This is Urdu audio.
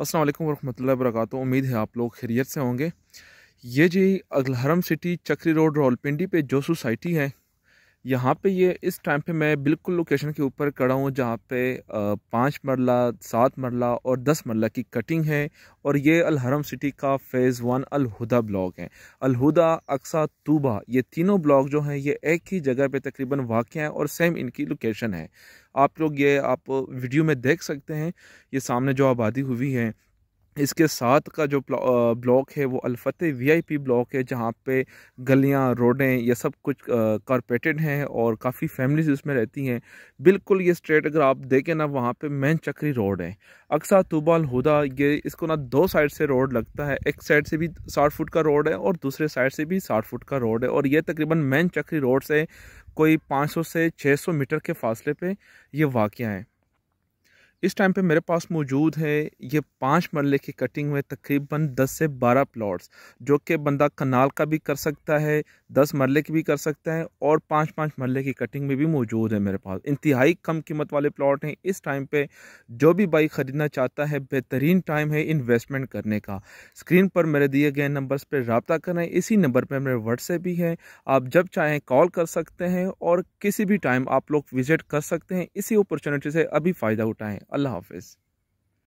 السلام علیکم ورحمۃ اللہ وبرکاتہ امید ہے آپ لوگ خیریت سے ہوں گے یہ جی اگلحرم سٹی چکری روڈ پنڈی پہ جو سوسائٹی ہے یہاں پہ یہ اس ٹائم پہ میں بالکل لوکیشن کے اوپر کڑا ہوں جہاں پہ پانچ مرلہ سات مرلہ اور دس مرلہ کی کٹنگ ہے اور یہ الحرم سٹی کا فیز ون الہدا بلاک ہے الہدا اکسا توبہ یہ تینوں بلاک جو ہیں یہ ایک ہی جگہ پہ تقریباً واقع ہیں اور سیم ان کی لوکیشن ہے آپ لوگ یہ آپ ویڈیو میں دیکھ سکتے ہیں یہ سامنے جو آبادی ہوئی ہے اس کے ساتھ کا جو بلاک ہے وہ الفتح وی آئی پی بلاک ہے جہاں پہ گلیاں روڈیں یہ سب کچھ کارپیٹڈ ہیں اور کافی فیملیز اس میں رہتی ہیں بالکل یہ اسٹریٹ اگر آپ دیکھیں نا وہاں پہ مین چکری روڈ ہے اکثر توبال ہدا یہ اس کو نا دو سائڈ سے روڈ لگتا ہے ایک سائڈ سے بھی ساٹھ فٹ کا روڈ ہے اور دوسرے سائڈ سے بھی ساٹھ فٹ کا روڈ ہے اور یہ تقریباً مین چکری روڈ سے کوئی پانچ سو سے چھ سو میٹر کے فاصلے پہ یہ واقعہ ہیں اس ٹائم پہ میرے پاس موجود ہے یہ پانچ مرلے کی کٹنگ میں تقریباً دس سے بارہ پلاٹس جو کہ بندہ کنال کا بھی کر سکتا ہے دس مرلے کی بھی کر سکتا ہے اور پانچ پانچ مرلے کی کٹنگ میں بھی موجود ہے میرے پاس انتہائی کم قیمت والے پلاٹ ہیں اس ٹائم پہ جو بھی بائی خریدنا چاہتا ہے بہترین ٹائم ہے انویسٹمنٹ کرنے کا اسکرین پر میرے دیے گئے نمبرز پہ رابطہ کریں اسی نمبر پہ میرے واٹس ایپ بھی ہے آپ جب چاہیں کال کر سکتے ہیں اور کسی بھی ٹائم آپ لوگ وزٹ کر سکتے ہیں اسی اپورچونیٹی سے ابھی فائدہ اٹھائیں আল্লাহ হাফেজ